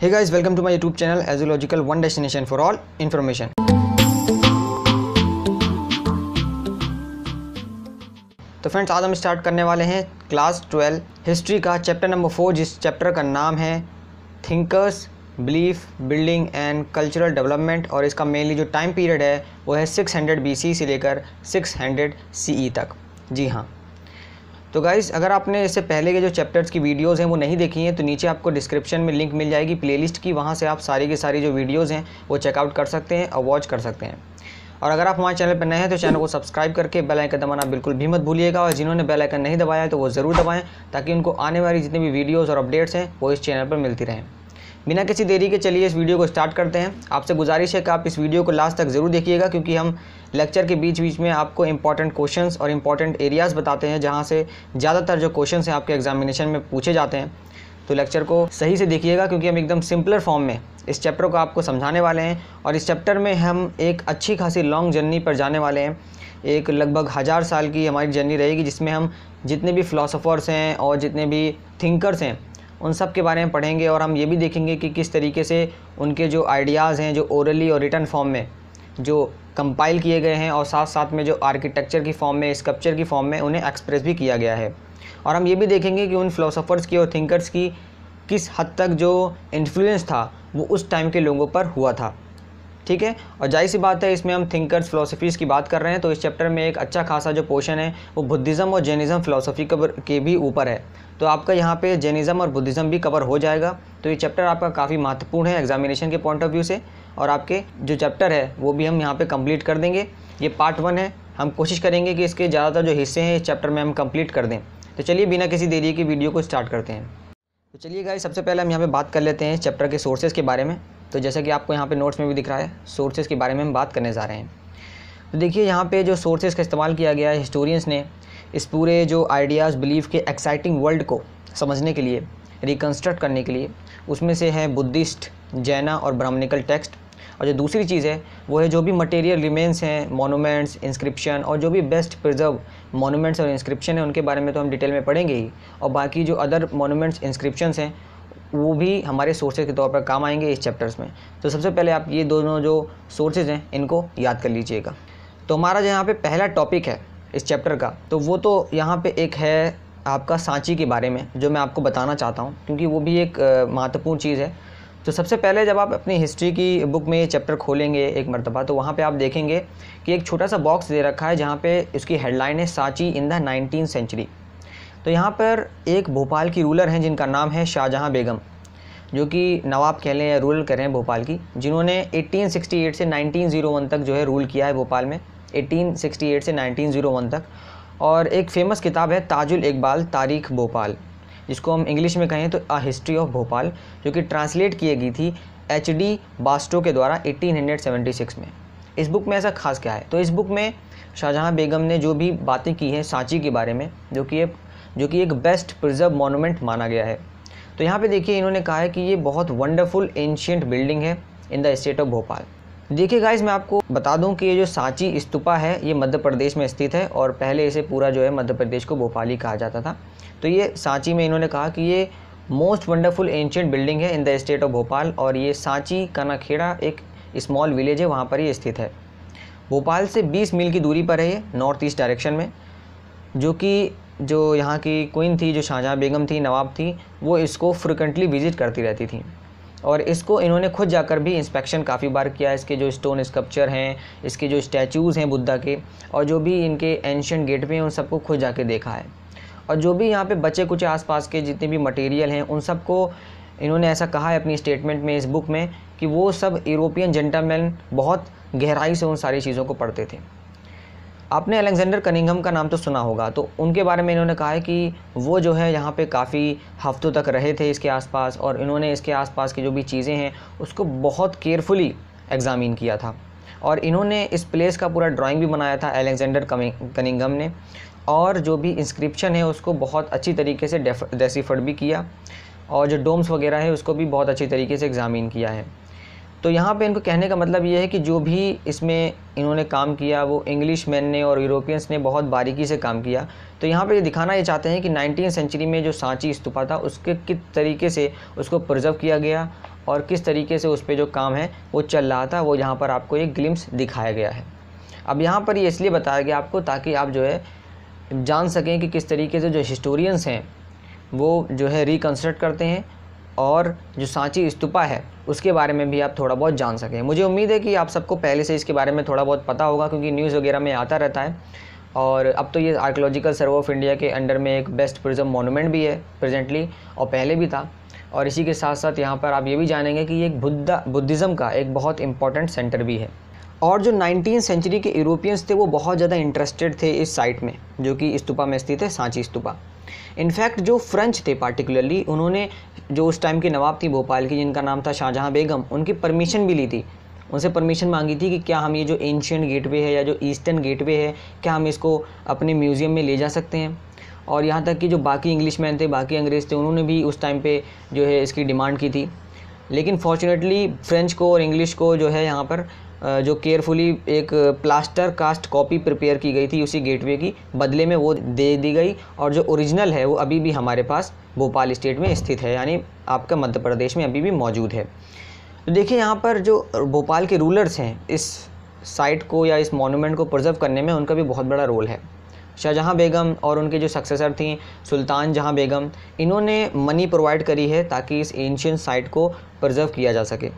Hey guys, welcome to my YouTube channel Astrological One Destination for all information. तो friends आज हम start करने वाले हैं क्लास ट्वेल्व हिस्ट्री का चैप्टर नंबर फोर जिस चैप्टर का नाम है thinkers belief building and cultural development और इसका मेनली जो टाइम पीरियड है वो है 600 हंड्रेड से लेकर 600 हंड्रेड e तक जी हाँ तो गाइज़ अगर आपने इससे पहले के जो चैप्टर्स की वीडियोज़ हैं वो नहीं देखी हैं तो नीचे आपको डिस्क्रिप्शन में लिंक मिल जाएगी प्लेलिस्ट की वहाँ से आप सारी के सारी जो वीडियोज़ हैं वो चेकआउट कर सकते हैं और वॉच कर सकते हैं और अगर आप हमारे चैनल पर नए हैं तो चैनल को सब्सक्राइब करके बेल आइकन दबाना बिल्कुल भी मत भूलिएगा और जिन्होंने बेल आइकन नहीं दबाया है तो वो ज़रूर दबाएँ ताकि उनको आने वाली जितनी भी वीडियोज़ और अपडेट्स हैं वो इस चैनल पर मिलती रहें बिना किसी देरी के चलिए इस वीडियो को स्टार्ट करते हैं आपसे गुजारिश है कि आप इस वीडियो को लास्ट तक ज़रूर देखिएगा क्योंकि हम लेक्चर के बीच बीच में आपको इंपॉर्टेंट क्वेश्चंस और इंपॉर्टेंट एरियाज़ बताते हैं जहाँ से ज़्यादातर जो क्वेश्चंस हैं आपके एग्जामिनेशन में पूछे जाते हैं तो लेक्चर को सही से देखिएगा क्योंकि हम एकदम सिंपलर फॉर्म में इस चैप्टर को आपको समझाने वाले हैं और इस चैप्टर में हम एक अच्छी खासी लॉन्ग जर्नी पर जाने वाले हैं एक लगभग हज़ार साल की हमारी जर्नी रहेगी जिसमें हम जितने भी फ़िलासफ़र्स हैं और जितने भी थिंकर्स हैं उन सब के बारे में पढ़ेंगे और हम ये भी देखेंगे कि किस तरीके से उनके जो आइडियाज़ हैं जो ओरली और रिटर्न फॉर्म में जो कंपाइल किए गए हैं और साथ साथ में जो आर्किटेक्चर की फॉर्म में स्कप्चर की फॉर्म में उन्हें एक्सप्रेस भी किया गया है और हम ये भी देखेंगे कि उन फ़िलोसोफ़र्स की और थिंकर्स की किस हद तक जो इन्फ्लुएंस था वो उस टाइम के लोगों पर हुआ था ठीक है और जाहिर सी बात है इसमें हम थिंकर्स फिलोसफीज़ की बात कर रहे हैं तो इस चैप्टर में एक अच्छा खासा जो पोर्शन है वो बुद्धिज़्म और जैनिज़्म फ़िलासफ़ी के भी ऊपर है तो आपका यहाँ पे जैनिज़्म और बुद्धिज़्म भी कवर हो जाएगा तो ये चैप्टर आपका काफ़ी महत्वपूर्ण है एग्जामिनेशन के पॉइंट ऑफ व्यू से और आपके जो चैप्टर है वो भी हम यहाँ पे कंप्लीट कर देंगे ये पार्ट वन है हम कोशिश करेंगे कि इसके ज़्यादातर जो हिस्से हैं इस चैप्टर में हम कम्प्लीट कर दें तो चलिए बिना किसी देरी के वीडियो को स्टार्ट करते हैं तो चलिए गाइस सबसे पहले हम यहाँ पे बात कर लेते हैं इस चैप्टर के सोर्सेज़ के बारे में तो जैसा कि आपको यहाँ पे नोट्स में भी दिख रहा है सोर्सेज के बारे में हम बात करने जा रहे हैं तो देखिए यहाँ पे जो सोर्सेज का इस्तेमाल किया गया है हिस्टोरियंस ने इस पूरे जो आइडियाज़ बिलीव के एक्साइटिंग वर्ल्ड को समझने के लिए रिकन्स्ट्रक्ट करने के लिए उसमें से है बुद्धिस्ट जैना और ब्राह्मणिकल टेक्स्ट और जो दूसरी चीज़ है वो है जो भी मटेरियल रिमेंस हैं मोनूमेंट्स इंस्क्रिप्शन और जो भी बेस्ट प्रिजर्व मोनूमेंट्स और इंस्क्रिप्शन है उनके बारे में तो हम डिटेल में पढ़ेंगे ही और बाकी जो अदर मोनूमेंट्स इंस्क्रिप्शन हैं वो भी हमारे सोर्सेज के तौर पर काम आएंगे इस चैप्टर्स में तो सबसे पहले आप ये दोनों जो सोर्सेज हैं इनको याद कर लीजिएगा तो हमारा जो यहाँ पे पहला टॉपिक है इस चैप्टर का तो वो तो यहाँ पे एक है आपका सांची के बारे में जो मैं आपको बताना चाहता हूँ क्योंकि वो भी एक महत्वपूर्ण चीज़ है तो सबसे पहले जब आप अपनी हिस्ट्री की बुक में ये चैप्टर खोलेंगे एक मरतबा तो वहाँ पे आप देखेंगे कि एक छोटा सा बॉक्स दे रखा है जहाँ पे इसकी हेडलाइन है Sanchi in the nineteen century तो यहाँ पर एक भोपाल की रूलर हैं जिनका नाम है शाहजहाँ बेगम जो कि नवाब कह लें या रूल कह रहे हैं भोपाल की जिन्होंने 1868 से 1901 तक जो है रूल किया है भोपाल में 1868 से 1901 तक और एक फ़ेमस किताब है ताजुल इकबाल तारीख भोपाल जिसको हम इंग्लिश में कहें तो अ हिस्ट्री ऑफ भोपाल जो कि ट्रांसलेट की गई थी एच डी बास्टो के द्वारा 1876 में इस बुक में ऐसा खास क्या है तो इस बुक में शाहजहाँ बेगम ने जो भी बातें की हैं सांची के बारे में जो कि ये जो कि एक बेस्ट प्रिजर्व मोनूमेंट माना गया है तो यहाँ पे देखिए इन्होंने कहा है कि ये बहुत वंडरफुल एंशियंट बिल्डिंग है in the state of Bhopal देखिए गाइज मैं आपको बता दूं कि ये जो सांची स्तूपा है ये मध्य प्रदेश में स्थित है और पहले इसे पूरा जो है मध्य प्रदेश को भोपाली कहा जाता था तो ये सांची में इन्होंने कहा कि ये मोस्ट वंडरफुल एंशियंट बिल्डिंग है in the state of Bhopal और ये सांची कनाखेड़ा एक स्मॉल विलेज है वहाँ पर ही स्थित है भोपाल से 20 मील की दूरी पर है ये नॉर्थ ईस्ट डायरेक्शन में जो कि जो यहाँ की क्वीन थी जो शाहजहाँ बेगम थी नवाब थी वो इसको फ्रिक्वेंटली विज़िट करती रहती थी और इसको इन्होंने खुद जाकर भी इंस्पेक्शन काफ़ी बार किया इसके जो स्टोन स्कप्चर हैं इसके जो स्टैचूज़ हैं बुद्धा के और जो भी इनके एंशंट गेट पे हैं उन सबको खुद जाके देखा है और जो भी यहाँ पे बचे कुछ आसपास के जितने भी मटेरियल हैं उन सबको इन्होंने ऐसा कहा है अपनी स्टेटमेंट में इस बुक में कि वो सब यूरोपियन जेंटलमैन बहुत गहराई से उन सारी चीज़ों को पढ़ते थे आपने अलेक्जेंडर कनिंगम का नाम तो सुना होगा तो उनके बारे में इन्होंने कहा है कि वो जो है यहाँ पे काफ़ी हफ्तों तक रहे थे इसके आसपास और इन्होंने इसके आसपास की जो भी चीज़ें हैं उसको बहुत केयरफुली एग्ज़ामिन किया था और इन्होंने इस प्लेस का पूरा ड्राइंग भी बनाया था अलेक्जेंडर कनिंगम ने और जो भी इंस्क्रिप्शन है उसको बहुत अच्छी तरीके से डेसीफर्ड भी किया और जो डोम्स वगैरह है उसको भी बहुत अच्छी तरीके से एग्ज़ामिन किया है तो यहाँ पे इनको कहने का मतलब ये है कि जो भी इसमें इन्होंने काम किया वो इंग्लिश मैन ने और यूरोपियंस ने बहुत बारीकी से काम किया तो यहाँ पे ये दिखाना ये चाहते हैं कि नाइनटीन सेंचुरी में जो सांची इस्तीफ़ा था उसके किस तरीके से उसको प्रिजर्व किया गया और किस तरीके से उस पर जो काम है वो चल रहा था वो यहाँ पर आपको ये ग्लिम्स दिखाया गया है अब यहाँ पर ये इसलिए बताया गया आपको ताकि आप जो है जान सकें कि किस तरीके से जो हिस्टोरियंस हैं वो जो है रिकन्स्ट्रक्ट करते हैं और जो सांची स्तूपा है उसके बारे में भी आप थोड़ा बहुत जान सकें मुझे उम्मीद है कि आप सबको पहले से इसके बारे में थोड़ा बहुत पता होगा क्योंकि न्यूज़ वगैरह में आता रहता है और अब तो ये आर्कोलॉजिकल सर्वे ऑफ इंडिया के अंडर में एक बेस्ट टूरिज़म मोनूमेंट भी है प्रेजेंटली और पहले भी था और इसी के साथ साथ यहाँ पर आप ये भी जानेंगे कि ये एक बुद्ध बुद्धिज़्म का एक बहुत इंपॉर्टेंट सेंटर भी है और जो नाइनटीन सेंचुरी के यूरोपियंस थे वो बहुत ज़्यादा इंटरेस्टेड थे इस साइट में जो कि स्तूपा में स्थित है सांची स्तूपा इनफैक्ट जो फ्रेंच थे पार्टिकुलरली उन्होंने जो उस टाइम की नवाब थी भोपाल की जिनका नाम था शाहजहाँ बेगम उनकी परमिशन भी ली थी उनसे परमिशन मांगी थी कि क्या हम ये जो एंशियन गेटवे है या जो ईस्टर्न गेटवे है क्या हम इसको अपने म्यूज़ियम में ले जा सकते हैं और यहाँ तक कि जो बाकी मैन थे बाकी अंग्रेज़ थे उन्होंने भी उस टाइम पे जो है इसकी डिमांड की थी लेकिन फॉर्चुनेटली फ्रेंच को और इंग्लिश को जो है यहाँ पर जो केयरफुली एक प्लास्टर कास्ट कॉपी प्रिपेयर की गई थी उसी गेटवे की बदले में वो दे दी गई और जो ओरिजिनल है वो अभी भी हमारे पास भोपाल स्टेट में स्थित है यानी आपका मध्य प्रदेश में अभी भी मौजूद है तो देखिए यहाँ पर जो भोपाल के रूलर्स हैं इस साइट को या इस मॉन्यूमेंट को प्रिजर्व करने में उनका भी बहुत बड़ा रोल है शाहजहाँ बेगम और उनके जो सक्सेसर थी सुल्तान जहाँ बेगम इन्होंने मनी प्रोवाइड करी है ताकि इस एंशियन साइट को प्रिजर्व किया जा सके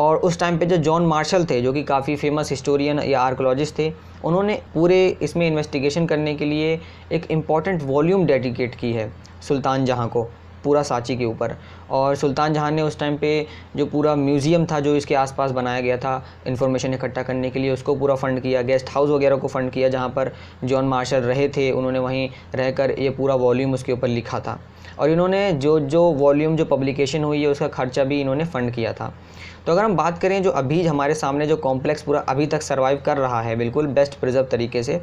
और उस टाइम पे जो जॉन मार्शल थे जो कि काफ़ी फेमस हिस्टोरियन या आर्कोलॉजिस्ट थे उन्होंने पूरे इसमें इन्वेस्टिगेशन करने के लिए एक इम्पॉर्टेंट वॉल्यूम डेडिकेट की है सुल्तान जहाँ को पूरा सांची के ऊपर और सुल्तान जहाँ ने उस टाइम पे जो पूरा म्यूज़ियम था जो इसके आसपास बनाया गया था इन्फॉर्मेशन इकट्ठा करने के लिए उसको पूरा फ़ंड किया गेस्ट हाउस वगैरह को फ़ंड किया जहाँ पर जॉन मार्शल रहे थे उन्होंने वहीं रहकर ये पूरा वॉल्यूम उसके ऊपर लिखा था और इन्होंने जो जो वॉल्यूम जो पब्लिकेशन हुई है उसका खर्चा भी इन्होंने फ़ंड किया था तो अगर हम बात करें जो अभी हमारे सामने जो कॉम्प्लेक्स पूरा अभी तक सर्वाइव कर रहा है बिल्कुल बेस्ट प्रिजर्व तरीके से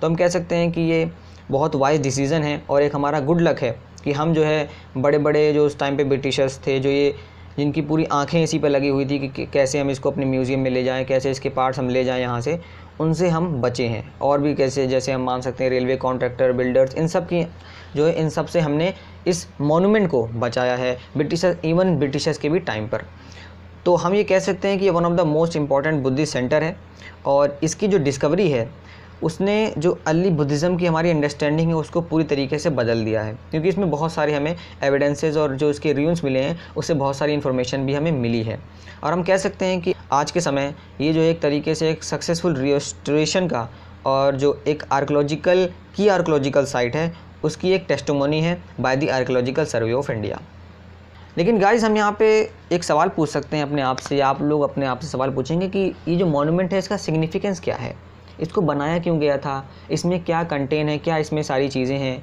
तो हम कह सकते हैं कि ये बहुत वाइज डिसीज़न है और एक हमारा गुड लक है कि हम जो है बड़े बड़े जो उस टाइम पे ब्रिटिशर्स थे जो ये जिनकी पूरी आंखें इसी पर लगी हुई थी कि कैसे हम इसको अपने म्यूज़ियम में ले जाएं कैसे इसके पार्ट्स हम ले जाएं यहाँ से उनसे हम बचे हैं और भी कैसे जैसे हम मान सकते हैं रेलवे कॉन्ट्रैक्टर बिल्डर्स इन सब की जो है इन सब से हमने इस मोनूमेंट को बचाया है ब्रिटिशर्स इवन ब्रिटिशर्स के भी टाइम पर तो हम ये कह सकते हैं कि ये one of the most important Buddhist centre है और इसकी जो डिस्कवरी है उसने जो अली बुद्धिज़्म की हमारी अंडरस्टैंडिंग है उसको पूरी तरीके से बदल दिया है क्योंकि इसमें बहुत सारे हमें एविडेंसेस और जो इसके रिव्यूज़ मिले हैं उससे बहुत सारी इन्फॉर्मेशन भी हमें मिली है और हम कह सकते हैं कि आज के समय ये जो एक तरीके से एक सक्सेसफुल रिस्ट्रेशन का और जो एक आर्कोलॉजिकल की आर्कोलॉजिकल साइट है उसकी एक टेस्टोमोनी है by the archaeological survey of India लेकिन गाइज हम यहाँ पे एक सवाल पूछ सकते हैं अपने आप से आप लोग अपने आप से सवाल पूछेंगे कि ये जो मोनूमेंट है इसका सिग्निफिकेंस क्या है इसको बनाया क्यों गया था इसमें क्या कंटेन है क्या इसमें सारी चीज़ें हैं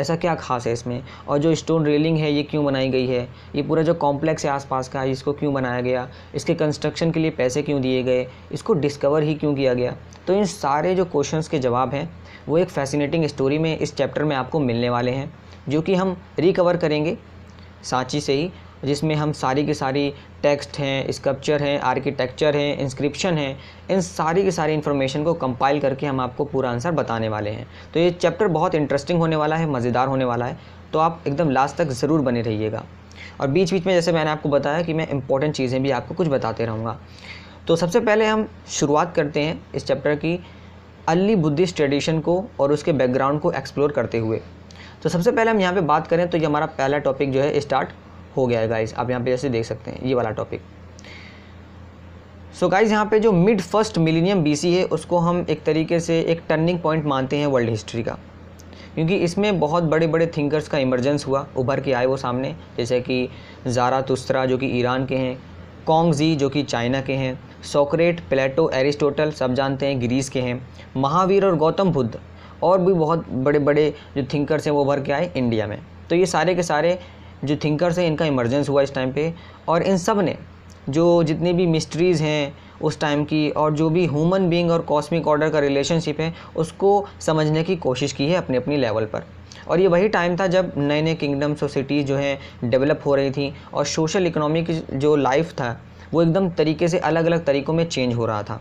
ऐसा क्या खास है इसमें और जो स्टोन रेलिंग है ये क्यों बनाई गई है ये पूरा जो कॉम्प्लेक्स है आसपास का इसको क्यों बनाया गया इसके कंस्ट्रक्शन के लिए पैसे क्यों दिए गए इसको डिस्कवर ही क्यों किया गया तो इन सारे जो क्वेश्चंस के जवाब हैं वो एक फैसिनेटिंग स्टोरी में इस चैप्टर में आपको मिलने वाले हैं जो कि हम रिकवर करेंगे सांची से ही जिसमें हम सारी की सारी टेक्स्ट हैं स्कल्पचर हैं आर्किटेक्चर हैं इंस्क्रिप्शन हैं इन सारी की सारी इन्फॉर्मेशन को कंपाइल करके हम आपको पूरा आंसर बताने वाले हैं तो ये चैप्टर बहुत इंटरेस्टिंग होने वाला है मज़ेदार होने वाला है तो आप एकदम लास्ट तक ज़रूर बने रहिएगा और बीच बीच में जैसे मैंने आपको बताया कि मैं इंपॉर्टेंट चीज़ें भी आपको कुछ बताते रहूँगा तो सबसे पहले हम शुरुआत करते हैं इस चैप्टर की अली बुद्धिस्ट ट्रेडिशन को और उसके बैकग्राउंड को एक्सप्लोर करते हुए तो सबसे पहले हम यहाँ पे बात करें तो ये हमारा पहला टॉपिक जो है स्टार्ट हो गया है गाइज़ आप यहाँ पे जैसे देख सकते हैं ये वाला टॉपिक सो गाइज़ यहाँ पे जो मिड फर्स्ट मिलीनियम बीसी है उसको हम एक तरीके से एक टर्निंग पॉइंट मानते हैं वर्ल्ड हिस्ट्री का क्योंकि इसमें बहुत बड़े बड़े थिंकर्स का इमरजेंस हुआ उभर के आए वो सामने जैसे कि जारा तुस्तरा जो कि ईरान के हैं कॉन्ग जी जो कि चाइना के हैं सोक्रेट प्लेटो एरिस्टोटल सब जानते हैं ग्रीस के हैं महावीर और गौतम बुद्ध और भी बहुत बड़े बड़े जो थिंकर्स हैं वो उभर के आए इंडिया में तो ये सारे के सारे जो थिंकर्स हैं इनका इमरजेंस हुआ इस टाइम पे और इन सब ने जो जितनी भी मिस्ट्रीज़ हैं उस टाइम की और जो भी ह्यूमन बीइंग और कॉस्मिक ऑर्डर का रिलेशनशिप है उसको समझने की कोशिश की है अपने अपनी लेवल पर और ये वही टाइम था जब नए नए किंगडम्स और सिटीज़ जो हैं डेवलप हो रही थी और सोशल इकोनॉमिक जो लाइफ था वो एकदम तरीके से अलग अलग तरीक़ों में चेंज हो रहा था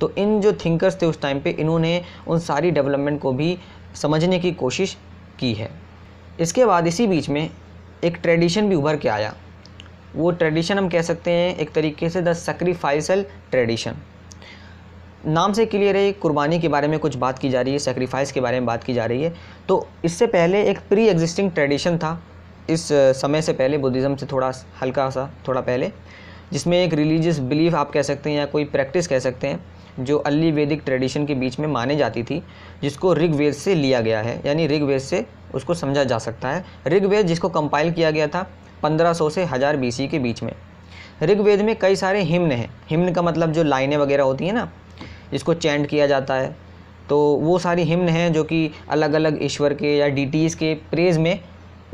तो इन जो थिंकर्स थे उस टाइम पे इन्होंने उन सारी डेवलपमेंट को भी समझने की कोशिश की है इसके बाद इसी बीच में एक ट्रेडिशन भी उभर के आया वो ट्रेडिशन हम कह सकते हैं एक तरीके से द सेक्रीफाइसल ट्रेडिशन नाम से क्लियर है कुर्बानी के बारे में कुछ बात की जा रही है सेक्रीफाइस के बारे में बात की जा रही है तो इससे पहले एक प्री एग्जिस्टिंग ट्रेडिशन था इस समय से पहले बुद्धिज़्म से थोड़ा हल्का सा थोड़ा पहले जिसमें एक रिलीजियस बिलीफ आप कह सकते हैं या कोई प्रैक्टिस कह सकते हैं जो अली वैदिक ट्रेडिशन के बीच में माने जाती थी जिसको ऋग्वेद से लिया गया है यानी ऋग्वेद से उसको समझा जा सकता है ऋग्वेद जिसको कंपाइल किया गया था 1500 से हज़ार बी के बीच में ऋग्वेद में कई सारे हिम्न हैं हिम्न का मतलब जो लाइनें वगैरह होती हैं ना जिसको चैंट किया जाता है तो वो सारी हिम्न हैं जो कि अलग अलग ईश्वर के या डी के प्रेज़ में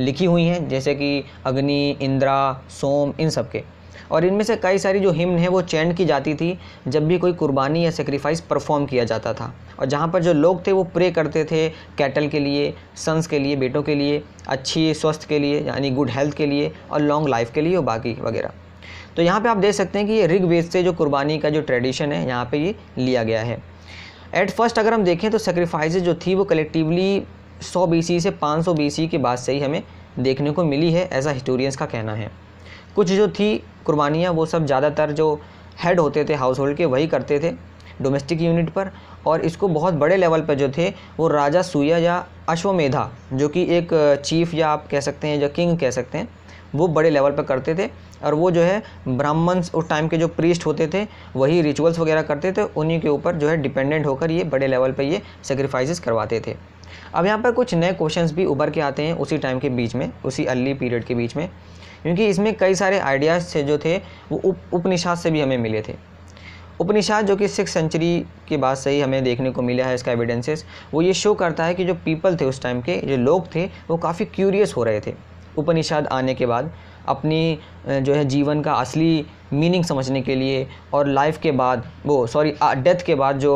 लिखी हुई हैं जैसे कि अग्नि इंद्रा सोम इन सब के और इनमें से कई सारी जो हिम्न है वो चैंड की जाती थी जब भी कोई कुर्बानी या सेक्रीफाइस परफॉर्म किया जाता था और जहाँ पर जो लोग थे वो प्रे करते थे कैटल के लिए सन्स के लिए बेटों के लिए अच्छी स्वस्थ के लिए यानी गुड हेल्थ के लिए और लॉन्ग लाइफ के लिए और बाकी वगैरह तो यहाँ पे आप देख सकते हैं कि ये ऋग्वेद से जो कुर्बानी का जो ट्रेडिशन है यहाँ पे ये लिया गया है एट फर्स्ट अगर हम देखें तो सेक्रीफाइज़ जो थी वो कलेक्टिवली 100 बीसी से 500 बीसी के बाद से ही हमें देखने को मिली है ऐसा हिस्टोरियंस का कहना है कुछ जो थी कुर्बानियाँ वो सब ज़्यादातर जो हेड होते थे हाउस होल्ड के वही करते थे डोमेस्टिक यूनिट पर और इसको बहुत बड़े लेवल पर जो थे वो राजा सूया या अश्वमेधा जो कि एक चीफ या आप कह सकते हैं या किंग कह सकते हैं वो बड़े लेवल पर करते थे और वो जो है ब्राह्मण्स उस टाइम के जो प्रीस्ट होते थे वही रिचुअल्स वगैरह करते थे उन्हीं के ऊपर जो है डिपेंडेंट होकर ये बड़े लेवल पर ये सेक्रीफाइसेस करवाते थे अब यहाँ पर कुछ नए क्वेश्चंस भी उभर के आते हैं उसी टाइम के बीच में उसी अर्ली पीरियड के बीच में क्योंकि इसमें कई सारे आइडियाज़ थे जो थे वो उप उपनिषद से भी हमें मिले थे उपनिषद जो कि सिक्स सेंचुरी के बाद से ही हमें देखने को मिला है इसका एविडेंसेस वो ये शो करता है कि जो पीपल थे उस टाइम के जो लोग थे वो काफ़ी क्यूरियस हो रहे थे उपनिषद आने के बाद अपनी जो है जीवन का असली मीनिंग समझने के लिए और लाइफ के बाद वो सॉरी डेथ के बाद जो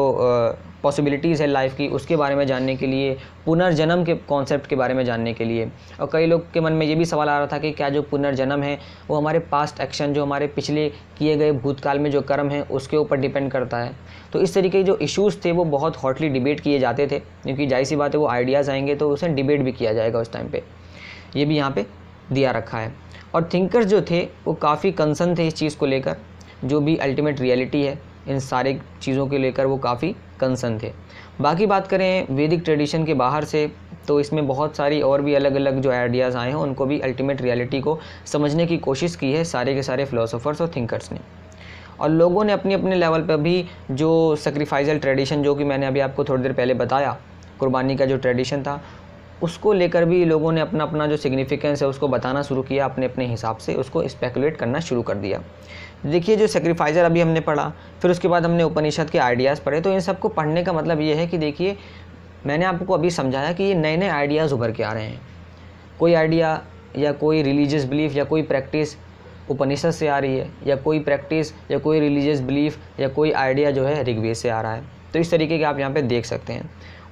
पॉसिबिलिटीज़ है लाइफ की उसके बारे में जानने के लिए पुनर्जन्म के कॉन्सेप्ट के बारे में जानने के लिए और कई लोग के मन में ये भी सवाल आ रहा था कि क्या जो पुनर्जन्म है वो हमारे पास्ट एक्शन जो हमारे पिछले किए गए भूतकाल में जो कर्म है उसके ऊपर डिपेंड करता है तो इस तरीके के जो इशूज़ थे वो बहुत हॉटली डिबेट किए जाते थे क्योंकि जाहिर सी बात है वो आइडियाज़ आएंगे तो उसे डिबेट भी किया जाएगा उस टाइम पर ये भी यहाँ पर दिया रखा है और थिंकर्स जो थे वो काफ़ी कंसर्न थे इस चीज़ को लेकर जो भी अल्टीमेट रियलिटी है इन सारे चीज़ों के लेकर वो काफ़ी कंसर्न थे बाकी बात करें वैदिक ट्रेडिशन के बाहर से तो इसमें बहुत सारी और भी अलग अलग जो आइडियाज़ आए हैं उनको भी अल्टीमेट रियलिटी को समझने की कोशिश की है सारे के सारे फ़िलोसोफ़र्स और थिंकर्स ने और लोगों ने अपने अपने लेवल पर भी जो सेक्रीफाइजल ट्रेडिशन जो कि मैंने अभी आपको थोड़ी देर पहले बताया कुर्बानी का जो ट्रेडिशन था उसको लेकर भी लोगों ने अपना अपना जो सिग्निफिकेंस है उसको बताना शुरू किया अपने अपने हिसाब से उसको स्पेकुलेट करना शुरू कर दिया देखिए जो सेक्रीफाइजर अभी हमने पढ़ा फिर उसके बाद हमने उपनिषद के आइडियाज़ पढ़े तो इन सबको पढ़ने का मतलब ये है कि देखिए मैंने आपको अभी समझाया कि ये नए नए आइडियाज़ उभर के आ रहे हैं कोई आइडिया या कोई रिलीजियस बिलीफ या कोई प्रैक्टिस उपनिषद से आ रही है या कोई प्रैक्टिस या कोई रिलीजियस बिलीफ या कोई आइडिया जो है ऋग्वेद से आ रहा है तो इस तरीके के आप यहाँ पे देख सकते हैं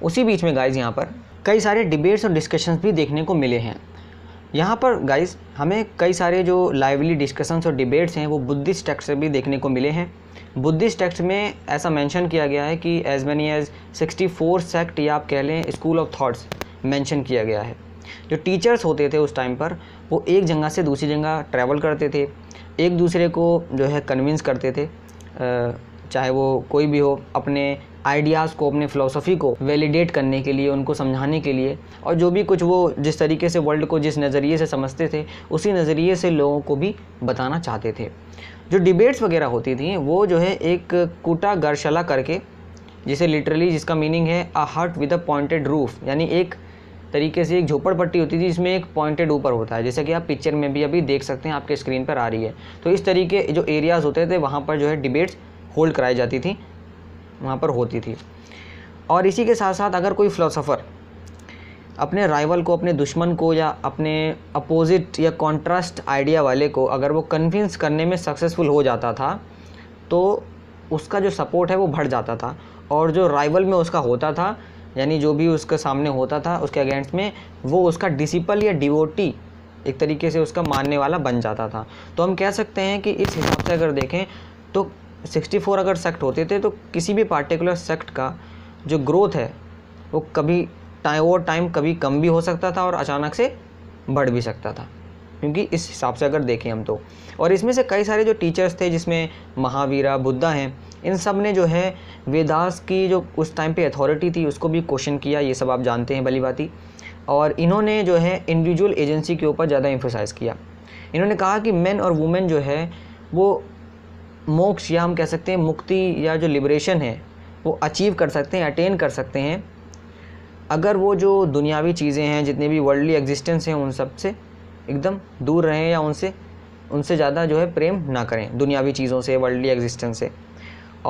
उसी बीच में गाइज यहाँ पर कई सारे डिबेट्स और डिस्कशंस भी देखने को मिले हैं यहाँ पर गाइस हमें कई सारे जो लाइवली डिस्कशंस और डिबेट्स हैं वो बुद्धिस्ट से भी देखने को मिले हैं बुद्धिस्ट टेक्स्ट में ऐसा मेंशन किया गया है कि एज मैनी एज 64 सेक्ट या आप कह लें स्कूल ऑफ थॉट्स मेंशन किया गया है जो टीचर्स होते थे उस टाइम पर वो एक जगह से दूसरी जगह ट्रैवल करते थे एक दूसरे को जो है कन्विंस करते थे चाहे वो कोई भी हो अपने आइडियाज़ को अपने फ़िलोसफी को वैलिडेट करने के लिए उनको समझाने के लिए और जो भी कुछ वो जिस तरीके से वर्ल्ड को जिस नज़रिए से समझते थे उसी नज़रिए से लोगों को भी बताना चाहते थे जो डिबेट्स वगैरह होती थी वो जो है एक कुटा गर्शला करके जिसे लिटरली जिसका मीनिंग है अ हट विद अ पॉइंटेड रूफ यानी एक तरीके से एक झोपड़पट्टी होती थी जिसमें एक पॉइंटेड ऊपर होता है जैसे कि आप पिक्चर में भी अभी देख सकते हैं आपके स्क्रीन पर आ रही है तो इस तरीके जो एरियाज़ होते थे वहाँ पर जो है डिबेट्स होल्ड कराई जाती थी वहाँ पर होती थी और इसी के साथ साथ अगर कोई फ़िलासफ़र अपने राइवल को अपने दुश्मन को या अपने अपोज़िट या कॉन्ट्रास्ट आइडिया वाले को अगर वो कन्विंस करने में सक्सेसफुल हो जाता था तो उसका जो सपोर्ट है वो बढ़ जाता था और जो राइवल में उसका होता था यानी जो भी उसके सामने होता था उसके अगेंस्ट में वो उसका डिसिपल या डिवोटी एक तरीके से उसका मानने वाला बन जाता था तो हम कह सकते हैं कि इस हिसाब से अगर देखें तो सिक्सटी फोर अगर सेक्ट होते थे तो किसी भी पार्टिकुलर सेक्ट का जो ग्रोथ है वो कभी टाइम ओवर टाइम कभी कम भी हो सकता था और अचानक से बढ़ भी सकता था क्योंकि इस हिसाब से अगर देखें हम तो और इसमें से कई सारे जो टीचर्स थे जिसमें महावीरा बुद्धा हैं इन सब ने जो है वेदास की जो उस टाइम पे अथॉरिटी थी उसको भी क्वेश्चन किया ये सब आप जानते हैं भली बाती और इन्होंने जो है इंडिविजुअल एजेंसी के ऊपर ज़्यादा एम्फोसाइज़ किया इन्होंने कहा कि मेन और वुमेन जो है वो मोक्ष या हम कह सकते हैं मुक्ति या जो लिबरेशन है वो अचीव कर सकते हैं अटेन कर सकते हैं अगर वो जो दुनियावी चीज़ें हैं जितने भी वर्ल्डली एग्जिस्टेंस हैं उन सब से एकदम दूर रहें या उनसे उनसे ज़्यादा जो है प्रेम ना करें दुनियावी चीज़ों से वर्ल्डली एग्जिस्टेंस से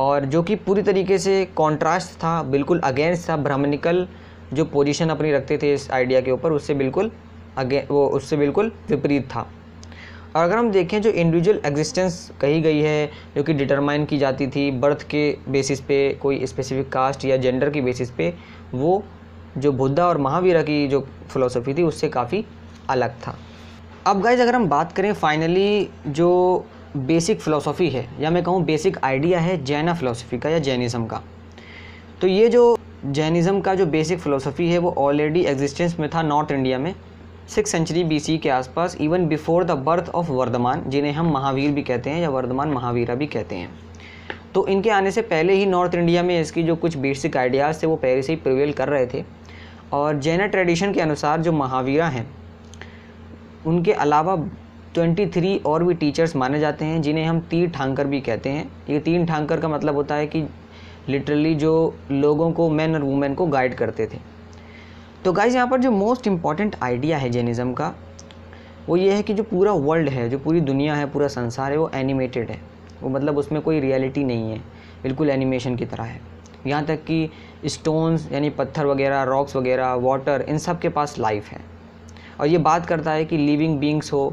और जो कि पूरी तरीके से कॉन्ट्रास्ट था बिल्कुल अगेंस्ट था ब्राह्मणिकल जो पोजीशन अपनी रखते थे इस आइडिया के ऊपर उससे बिल्कुल अगे वो उससे बिल्कुल विपरीत था और अगर हम देखें जो इंडिविजुअल एग्जिस्टेंस कही गई है जो कि डिटरमाइन की जाती थी बर्थ के बेसिस पे कोई स्पेसिफिक कास्ट या जेंडर की बेसिस पे वो जो बुद्धा और महावीरा की जो फ़िलोसफी थी उससे काफ़ी अलग था अब गाइज अगर हम बात करें फाइनली जो बेसिक फ़िलोसफी है या मैं कहूँ बेसिक आइडिया है जैना फ़िलोसफी का या जैनिज़म का तो ये जो जैनिज़म का जो बेसिक फ़िलोसफी है वो ऑलरेडी एग्जिस्टेंस में था नॉर्थ इंडिया में सिक्स सेंचुरी बीसी के आसपास even before the birth of Vardhaman जिन्हें हम महावीर भी कहते हैं या वर्धमान महावीरा भी कहते हैं तो इनके आने से पहले ही नॉर्थ इंडिया में इसकी जो कुछ बेसिक आइडियाज़ थे वो पहले से ही प्रिवेल कर रहे थे और जैना ट्रेडिशन के अनुसार जो महावीरा हैं उनके अलावा 23 और भी टीचर्स माने जाते हैं जिन्हें हम तीर ठांकर भी कहते हैं ये तीन ठांकर का मतलब होता है कि लिटरली जो लोगों को मैन और वुमेन को गाइड करते थे तो गाइज़ यहाँ पर जो मोस्ट इम्पॉर्टेंट आइडिया है जेनिज़म का वो ये है कि जो पूरा वर्ल्ड है जो पूरी दुनिया है पूरा संसार है वो एनिमेटेड है वो मतलब उसमें कोई रियलिटी नहीं है बिल्कुल एनिमेशन की तरह है यहाँ तक कि स्टोन्स यानी पत्थर वगैरह रॉक्स वगैरह वाटर इन सब के पास लाइफ है और ये बात करता है कि लिविंग बींग्स हो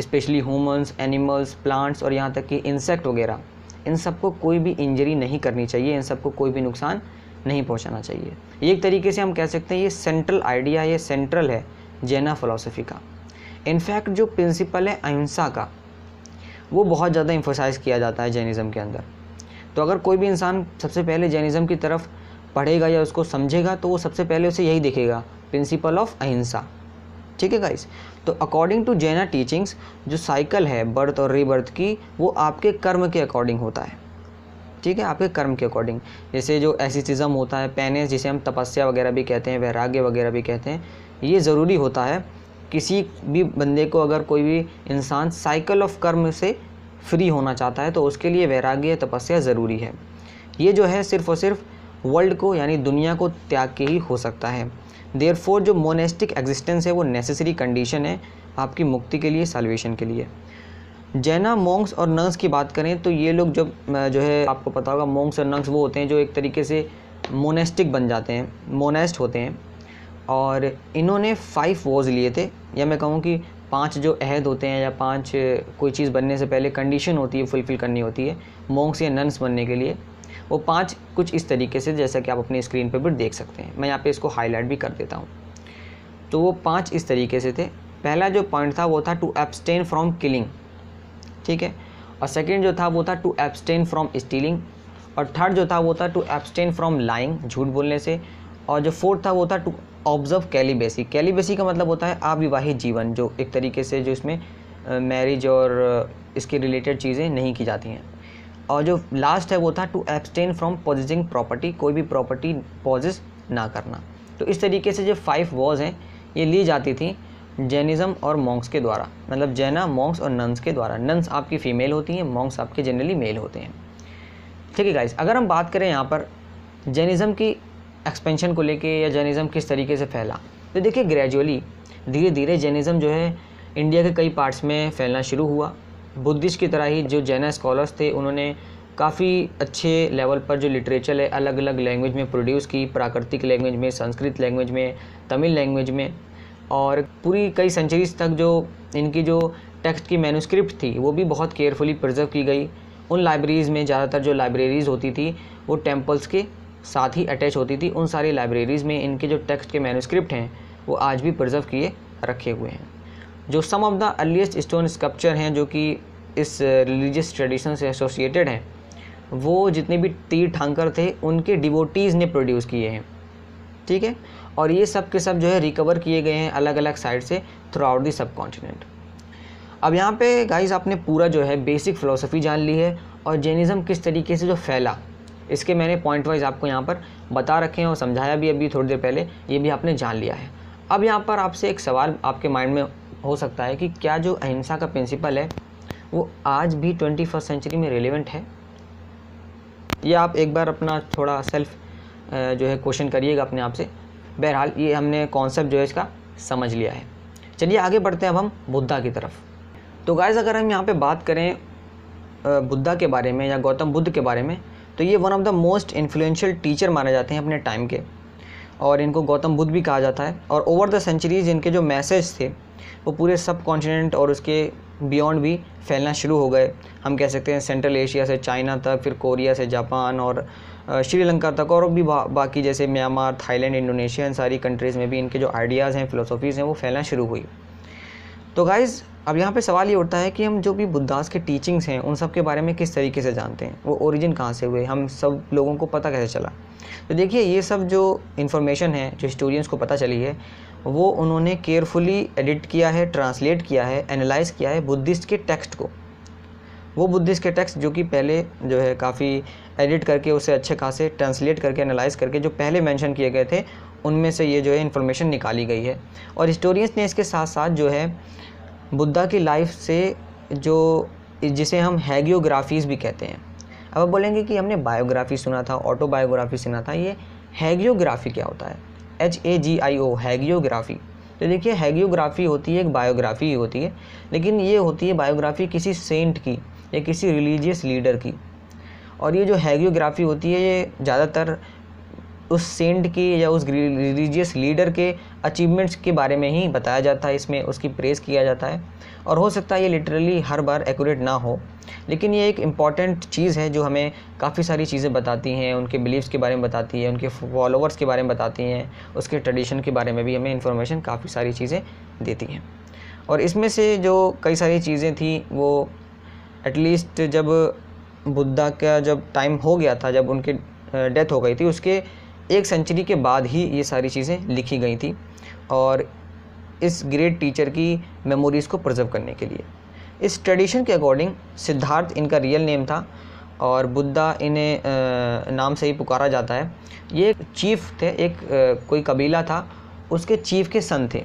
स्पेशली ह्यूमंस एनिमल्स प्लांट्स और यहाँ तक कि इंसेक्ट वगैरह इन सबको कोई भी इंजरी नहीं करनी चाहिए इन सबको कोई भी नुकसान नहीं पहुंचाना चाहिए एक तरीके से हम कह सकते हैं ये सेंट्रल आइडिया ये सेंट्रल है जैना फ़िलासफ़ी का इनफैक्ट जो प्रिंसिपल है अहिंसा का वो बहुत ज़्यादा इम्फोसाइज किया जाता है जैनिज़म के अंदर तो अगर कोई भी इंसान सबसे पहले जैनिज़म की तरफ पढ़ेगा या उसको समझेगा तो वो सबसे पहले उसे यही दिखेगा प्रिंसिपल ऑफ अहिंसा ठीक है गाइस तो अकॉर्डिंग टू जैना टीचिंग्स जो साइकिल है बर्थ और रीबर्थ की वो आपके कर्म के अकॉर्डिंग होता है ठीक है आपके कर्म के अकॉर्डिंग जैसे जो एसिटिज़म होता है पैनेस जिसे हम तपस्या वगैरह भी कहते हैं वैराग्य वगैरह भी कहते हैं ये ज़रूरी होता है किसी भी बंदे को अगर कोई भी इंसान साइकिल ऑफ कर्म से फ्री होना चाहता है तो उसके लिए वैराग्य तपस्या ज़रूरी है ये जो है सिर्फ़ और सिर्फ वर्ल्ड को यानी दुनिया को त्याग के ही हो सकता है देयर जो मोनेस्टिक एग्जिस्टेंस है वो नेसेसरी कंडीशन है आपकी मुक्ति के लिए सालवेशन के लिए जैना मोंग्स और नंग्स की बात करें तो ये लोग जब जो है आपको पता होगा मोंग्स और नंग्स वो होते हैं जो एक तरीके से मोनेस्टिक बन जाते हैं मोनेस्ट होते हैं और इन्होंने फाइव वॉज लिए थे या मैं कहूँ कि पांच जो अहद होते हैं या पांच कोई चीज़ बनने से पहले कंडीशन होती है फुलफ़िल करनी होती है मोंग्स या नन्स बनने के लिए वो पांच कुछ इस तरीके से जैसा कि आप अपने स्क्रीन पर भी देख सकते हैं मैं यहाँ पे इसको हाईलाइट भी कर देता हूँ तो वो पांच इस तरीके से थे पहला जो पॉइंट था वो था टू एब्सटेन फ्रॉम किलिंग ठीक है और सेकेंड जो था वो था टू एब्सटेन फ्रॉम स्टीलिंग और थर्ड जो था वो था टू एब्सटेन फ्रॉम लाइंग झूठ बोलने से और जो फोर्थ था वो था टू ऑब्जर्व कैलीबेसी कैलीबेसी का मतलब होता है अविवाहित जीवन जो एक तरीके से जो इसमें मैरिज और इसके रिलेटेड चीज़ें नहीं की जाती हैं और जो लास्ट है वो था to abstain from possessing property कोई भी प्रॉपर्टी पॉजिज ना करना तो इस तरीके से जो फाइव वॉज हैं ये ली जाती थी जैनिज़्म और मॉन्क्स के द्वारा मतलब जैना मॉन्क्स और नंस के द्वारा नंस आपकी फ़ीमेल होती हैं मॉन्क्स आपके जनरली मेल होते हैं ठीक है गाइज अगर हम बात करें यहाँ पर जैनिज़्म की एक्सपेंशन को लेके या जैनिज़्म किस तरीके से फैला तो देखिए ग्रेजुअली धीरे धीरे जैनिज़्म जो है इंडिया के कई पार्ट्स में फैलना शुरू हुआ बुद्धिस्ट की तरह ही जो जैना स्कॉलर्स थे उन्होंने काफ़ी अच्छे लेवल पर जो लिटरेचर है अलग अलग लैंग्वेज में प्रोड्यूस की प्राकृतिक लैंग्वेज में संस्कृत लैंग्वेज में तमिल लैंग्वेज में और पूरी कई सेंचुरीज़ तक जो इनकी जो टेक्स्ट की मैनुस्क्रिप्ट थी वो भी बहुत केयरफुली प्रिजर्व की गई उन लाइब्रेरीज़ में ज़्यादातर जो लाइब्रेरीज़ होती थी वो टेम्पल्स के साथ ही अटैच होती थी उन सारी लाइब्रेरीज़ में इनके जो टेक्स्ट के मैनुस्क्रिप्ट हैं वो आज भी प्रिजर्व किए रखे हुए हैं जो some of the earliest stone sculpture हैं जो कि इस रिलीजियस ट्रेडिशन से एसोसिएटेड हैं वो जितने भी तीर्थांकर थे उनके डिवोटीज़ ने प्रोड्यूस किए हैं ठीक है और ये सब के सब जो है रिकवर किए गए हैं अलग अलग साइड से थ्रू आउट दी सब कॉन्टिनेंट अब यहाँ पे गाइस आपने पूरा जो है बेसिक फ़िलोसफी जान ली है और जेनिज़म किस तरीके से जो फैला इसके मैंने पॉइंट वाइज आपको यहाँ पर बता रखे हैं और समझाया भी अभी थोड़ी देर पहले ये भी आपने जान लिया है अब यहाँ पर आपसे एक सवाल आपके माइंड में हो सकता है कि क्या जो अहिंसा का प्रिंसिपल है वो आज भी ट्वेंटी फर्स्ट सेंचुरी में रेलिवेंट है ये आप एक बार अपना थोड़ा सेल्फ जो है क्वेश्चन करिएगा अपने आप से बहरहाल ये हमने कॉन्सेप्ट जो है इसका समझ लिया है चलिए आगे बढ़ते हैं अब हम बुद्धा की तरफ तो गाइज अगर हम यहाँ पे बात करें बुद्धा के बारे में या गौतम बुद्ध के बारे में तो ये one of the most influential teacher माने जाते हैं अपने टाइम के और इनको गौतम बुद्ध भी कहा जाता है और ओवर द सेंचुरीज इनके जो मैसेज थे वो पूरे सब कॉन्टिनेंट और उसके बियॉन्ड भी फैलना शुरू हो गए हम कह सकते हैं सेंट्रल एशिया से चाइना तक फिर कोरिया से जापान और श्रीलंका तक और भी बा, बाकी जैसे म्यांमार थाईलैंड इंडोनेशिया इन सारी कंट्रीज़ में भी इनके जो आइडियाज़ हैं फ़िलोसफीज़ हैं वो फैलना शुरू हुई तो गाइज़ अब यहाँ पे सवाल ये उठता है कि हम जो भी बुद्धास के टीचिंग्स हैं उन सब के बारे में किस तरीके से जानते हैं वो ओरिजिन कहाँ से हुए हम सब लोगों को पता कैसे चला तो देखिए ये सब जो इन्फॉर्मेशन है जो हिस्टोरियंस को पता चली है वो उन्होंने केयरफुली एडिट किया है ट्रांसलेट किया है एनालाइज़ किया है बुद्धिस्ट के टेक्स्ट को वो बुद्धिस्ट के टेक्स्ट जो कि पहले जो है काफ़ी एडिट करके उसे अच्छे खासे ट्रांसलेट करके एनालाइज करके जो पहले मेंशन किए गए थे उनमें से ये जो है इन्फॉर्मेशन निकाली गई है और हिस्टोरियंस ने इसके साथ साथ जो है बुद्धा की लाइफ से जो जिसे हम हैगियोग्राफीज़ भी कहते हैं अब आप बोलेंगे कि हमने बायोग्राफी सुना था ऑटोबायोग्राफी सुना था ये हैगियोग्राफी क्या होता है एच ए जी आई ओ हैगियोग्राफी तो देखिए हैगियोग्राफी होती है एक बायोग्राफी ही होती है लेकिन ये होती है बायोग्राफी किसी सेंट की या किसी रिलीजियस लीडर की और ये जो हैगियोग्राफी होती है ये ज़्यादातर उस सेंट के या उस रिलीजियस लीडर के अचीवमेंट्स के बारे में ही बताया जाता है इसमें उसकी प्रेस किया जाता है और हो सकता है ये लिटरली हर बार एक्यूरेट ना हो लेकिन ये एक इम्पॉर्टेंट चीज़ है जो हमें काफ़ी सारी चीज़ें बताती हैं उनके बिलीव्स के बारे में बताती है उनके फॉलोअर्स के बारे में बताती हैं उसके ट्रेडिशन के बारे में भी हमें इन्फॉर्मेशन काफ़ी सारी चीज़ें देती हैं और इसमें से जो कई सारी चीज़ें थी वो एटलीस्ट जब बुद्धा का जब टाइम हो गया था जब उनकी डेथ हो गई थी उसके एक सेंचुरी के बाद ही ये सारी चीज़ें लिखी गई थी और इस ग्रेट टीचर की मेमोरीज़ को प्रज़र्व करने के लिए इस ट्रेडिशन के अकॉर्डिंग सिद्धार्थ इनका रियल नेम था और बुद्धा इन्हें नाम से ही पुकारा जाता है ये चीफ थे एक कोई कबीला था उसके चीफ के सन थे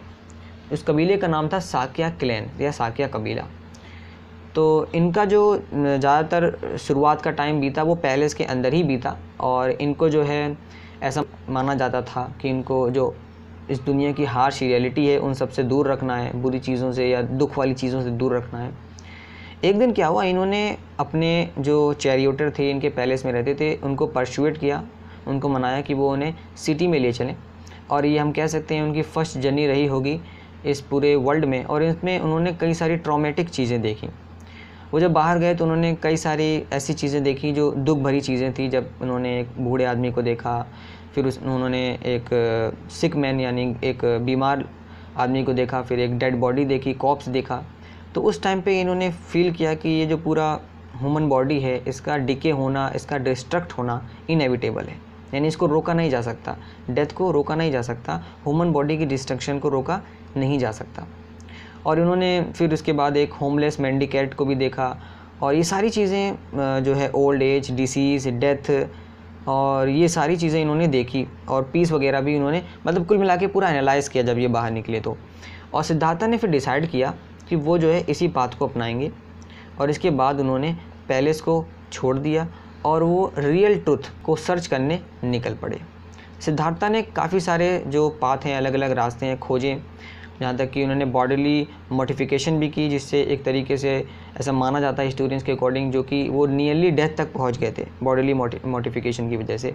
उस कबीले का नाम था साकिया क्लैन या साकिया कबीला तो इनका जो ज़्यादातर शुरुआत का टाइम बीता वो पैलेस के अंदर ही बीता और इनको जो है ऐसा माना जाता था कि इनको जो इस दुनिया की हार्श रियलिटी है उन सब से दूर रखना है बुरी चीज़ों से या दुख वाली चीज़ों से दूर रखना है एक दिन क्या हुआ इन्होंने अपने जो चैरियोटर थे इनके पैलेस में रहते थे उनको परशुएट किया उनको मनाया कि वो उन्हें सिटी में ले चलें और ये हम कह सकते हैं उनकी फ़र्स्ट जर्नी रही होगी इस पूरे वर्ल्ड में और इसमें उन्होंने कई सारी ट्रॉमेटिक चीज़ें देखी वो जब बाहर गए तो उन्होंने कई सारी ऐसी चीज़ें देखी जो दुख भरी चीज़ें थी जब उन्होंने एक बूढ़े आदमी को देखा फिर उस उन्होंने एक सिक मैन यानी एक बीमार आदमी को देखा फिर एक डेड बॉडी देखी कॉप्स देखा तो उस टाइम पे इन्होंने फील किया कि ये जो पूरा ह्यूमन बॉडी है इसका डिके होना इसका डिस्ट्रक्ट होना इनएविटेबल है यानी इसको रोका नहीं जा सकता डेथ को रोका नहीं जा सकता ह्यूमन बॉडी की डिस्ट्रक्शन को रोका नहीं जा सकता और उन्होंने फिर उसके बाद एक होमलेस मैंडिकेट को भी देखा और ये सारी चीज़ें जो है ओल्ड एज डिसीज़ डेथ और ये सारी चीज़ें इन्होंने देखी और पीस वगैरह भी इन्होंने मतलब कुल मिला के पूरा एनालाइज़ किया जब ये बाहर निकले तो और सिद्धार्था ने फिर डिसाइड किया कि वो जो है इसी बात को अपनाएंगे और इसके बाद उन्होंने पैलेस को छोड़ दिया और वो रियल ट्रुथ को सर्च करने निकल पड़े सिद्धार्था ने काफ़ी सारे जो पाथ हैं अलग अलग रास्ते हैं खोजें यहाँ तक कि उन्होंने बॉडीली मोटिफिकेशन भी की जिससे एक तरीके से ऐसा माना जाता है हिस्टोरियंस के अकॉर्डिंग जो कि वो नियरली डेथ तक पहुँच गए थे बॉडीली मोटिफिकेशन की वजह से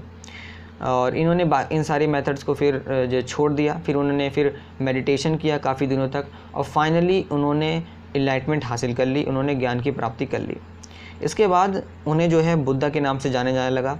और इन्होंने इन सारे मेथड्स को फिर जो छोड़ दिया फिर उन्होंने फिर मेडिटेशन किया काफ़ी दिनों तक और फाइनली उन्होंने इलाइटमेंट हासिल कर ली उन्होंने ज्ञान की प्राप्ति कर ली इसके बाद उन्हें जो है बुद्धा के नाम से जाने जाने लगा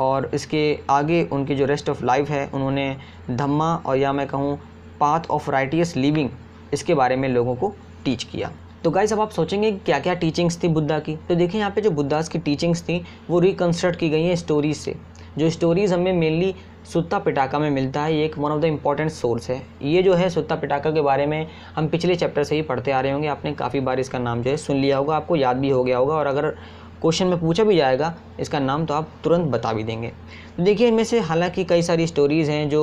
और इसके आगे उनकी जो रेस्ट ऑफ लाइफ है उन्होंने धम्मा और या मैं कहूँ पाथ ऑफ राइटियस लिविंग इसके बारे में लोगों को टीच किया तो गाइज अब आप सोचेंगे क्या क्या टीचिंग्स थी बुद्धा की तो देखिए यहाँ पे जो बुद्धास की टीचिंग्स थी वो रिकन्स्ट्रक्ट की गई हैं स्टोरीज से जो स्टोरीज़ हमें मेनली सुत्ता पिटाका में मिलता है ये एक one of the important source है ये जो है सुत्ता पिटाका के बारे में हम पिछले चैप्टर से ही पढ़ते आ रहे होंगे आपने काफ़ी बार इसका नाम जो है सुन लिया होगा आपको याद भी हो गया होगा और अगर क्वेश्चन में पूछा भी जाएगा इसका नाम तो आप तुरंत बता भी देंगे तो देखिए इनमें से हालांकि कई सारी स्टोरीज़ हैं जो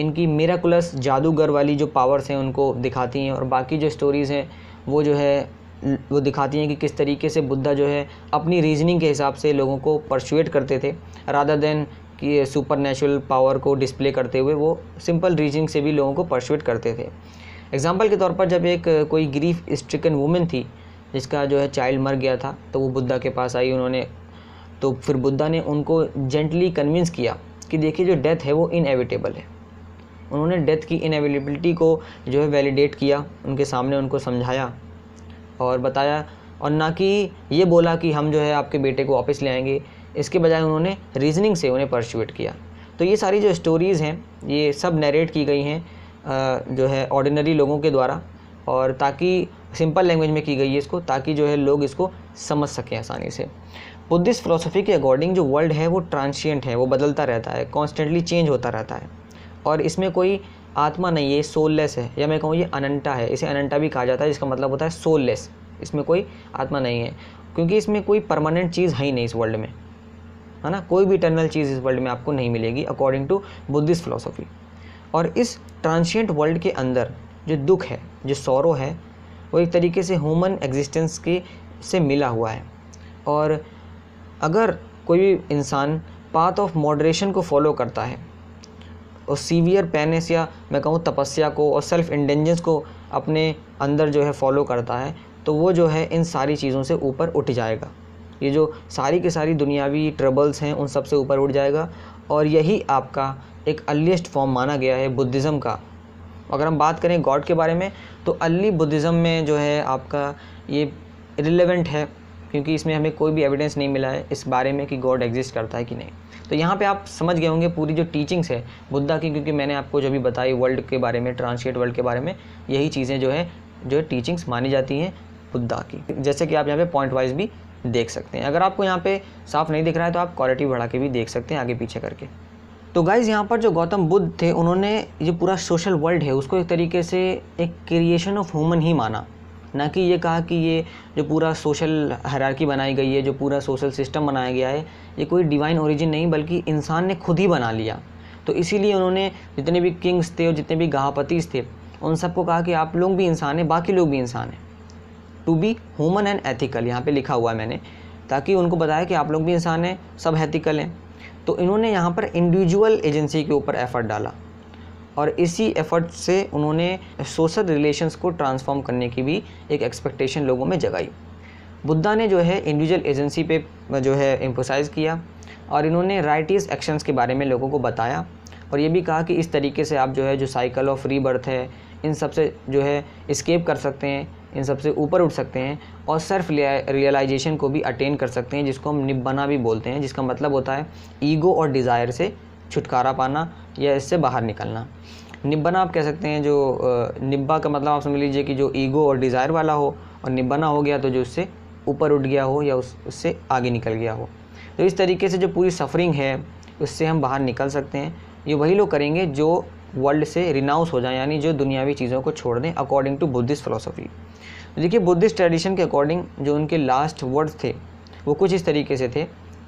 इनकी मेराकुलस जादूगर वाली जो पावर्स हैं उनको दिखाती हैं और बाकी जो स्टोरीज़ हैं वो जो है वो दिखाती हैं कि किस तरीके से बुद्धा जो है अपनी रीजनिंग के हिसाब से लोगों को परसुएट करते थे राधा देन कि सुपर नेचुरल पावर को डिस्प्ले करते हुए वो सिंपल रीजनिंग से भी लोगों को परसुएट करते थे एग्ज़ाम्पल के तौर पर जब एक कोई ग्रीफ स्ट्रिकन वूमेन थी जिसका जो है चाइल्ड मर गया था तो वो बुद्धा के पास आई उन्होंने तो फिर बुद्धा ने उनको जेंटली कन्विंस किया कि देखिए जो डेथ है वो इनएविटेबल है उन्होंने डेथ की इनएविलिबिलिटी को जो है वैलिडेट किया उनके सामने उनको समझाया और बताया और ना कि ये बोला कि हम जो है आपके बेटे को वापस ले आएंगे इसके बजाय उन्होंने रीजनिंग से उन्हें परसुएट किया तो ये सारी जो स्टोरीज़ हैं ये सब नरेट की गई हैं जो है ऑर्डिनरी लोगों के द्वारा और ताकि सिंपल लैंग्वेज में की गई है इसको ताकि जो है लोग इसको समझ सकें आसानी से बुद्धिस्ट फिलोसफी के अकॉर्डिंग जो वर्ल्ड है वो ट्रांशियंट है वो बदलता रहता है कॉन्स्टेंटली चेंज होता रहता है और इसमें कोई आत्मा नहीं है सोललेस है या मैं कहूँ ये अनंटा है इसे अनंटा भी कहा जाता है जिसका मतलब होता है सोललेस इसमें कोई आत्मा नहीं है क्योंकि इसमें कोई परमानेंट चीज़ है ही नहीं इस वर्ल्ड में है ना कोई भी इटर्नल चीज़ इस वर्ल्ड में आपको नहीं मिलेगी अकॉर्डिंग टू बुद्धिस्ट फिलोसफी और इस ट्रांशियंट वर्ल्ड के अंदर जो दुख है जो सौरव है वो एक तरीके से ह्यूमन एग्जिस्टेंस के से मिला हुआ है और अगर कोई इंसान पाथ ऑफ मॉडरेशन को फॉलो करता है और सीवियर पैनेस या मैं कहूँ तपस्या को और सेल्फ इंटेलिजेंस को अपने अंदर जो है फॉलो करता है तो वो जो है इन सारी चीज़ों से ऊपर उठ जाएगा ये जो सारी की सारी दुनियावी ट्रबल्स हैं उन सब से ऊपर उठ जाएगा और यही आपका एक अर्लीस्ट फॉर्म माना गया है बुद्धिज़्म का अगर हम बात करें गॉड के बारे में तो अर्ली बुद्धिज़्म में जो है आपका ये रिलेवेंट है क्योंकि इसमें हमें कोई भी एविडेंस नहीं मिला है इस बारे में कि गॉड एग्जिस्ट करता है कि नहीं तो यहाँ पे आप समझ गए होंगे पूरी जो टीचिंग्स है बुद्धा की क्योंकि मैंने आपको जो भी बताई वर्ल्ड के बारे में ट्रांसलेट वर्ल्ड के बारे में यही चीज़ें जो है जो है टीचिंग्स मानी जाती हैं बुद्धा की जैसे कि आप यहाँ पे पॉइंट वाइज भी देख सकते हैं अगर आपको यहाँ पे साफ नहीं दिख रहा है तो आप क्वालिटी बढ़ा के भी देख सकते हैं आगे पीछे करके तो गाइज़ यहाँ पर जो गौतम बुद्ध थे उन्होंने ये पूरा सोशल वर्ल्ड है उसको एक तरीके से एक क्रिएशन ऑफ ह्यूमन ही माना ना कि ये कहा कि ये जो पूरा सोशल हरारकी बनाई गई है जो पूरा सोशल सिस्टम बनाया गया है ये कोई डिवाइन ओरिजिन नहीं बल्कि इंसान ने खुद ही बना लिया तो इसीलिए उन्होंने जितने भी किंग्स थे और जितने भी गहापतिस थे उन सबको कहा कि आप लोग भी इंसान हैं बाकी लोग भी इंसान हैं to be human and ethical यहाँ पे लिखा हुआ है मैंने ताकि उनको बताया कि आप लोग भी इंसान हैं सब एथिकल हैं तो इन्होंने यहाँ पर इंडिविजुअल एजेंसी के ऊपर एफर्ट डाला और इसी एफर्ट से उन्होंने सोशल रिलेशंस को ट्रांसफॉर्म करने की भी एक एक्सपेक्टेशन लोगों में जगाई बुद्धा ने जो है इंडिविजुअल एजेंसी पे जो है एम्फोसाइज किया और इन्होंने राइटियस एक्शंस के बारे में लोगों को बताया और ये भी कहा कि इस तरीके से आप जो है जो साइकिल ऑफ री बर्थ है इन सबसे जो है इस्केप कर सकते हैं इन सब से ऊपर उठ सकते हैं और सेल्फ रियलाइजेशन को भी अटेन कर सकते हैं जिसको हम निब्बना भी बोलते हैं जिसका मतलब होता है ईगो और डिज़ायर से छुटकारा पाना या इससे बाहर निकलना निब्बना आप कह सकते हैं जो निब्बा का मतलब आप समझ लीजिए कि जो ईगो और डिज़ायर वाला हो और निब्बना हो गया तो जो उससे ऊपर उठ गया हो या उस उससे आगे निकल गया हो तो इस तरीके से जो पूरी सफरिंग है उससे हम बाहर निकल सकते हैं ये वही लोग करेंगे जो वर्ल्ड से रिनाउंस हो जाए यानी जो दुनियावी चीज़ों को छोड़ दें अकॉर्डिंग टू बुद्धिस्ट फ़िलोसफी देखिए बुद्धिस्ट ट्रेडिशन के अकॉर्डिंग जो उनके लास्ट वर्ड्स थे वो कुछ इस तरीके से थे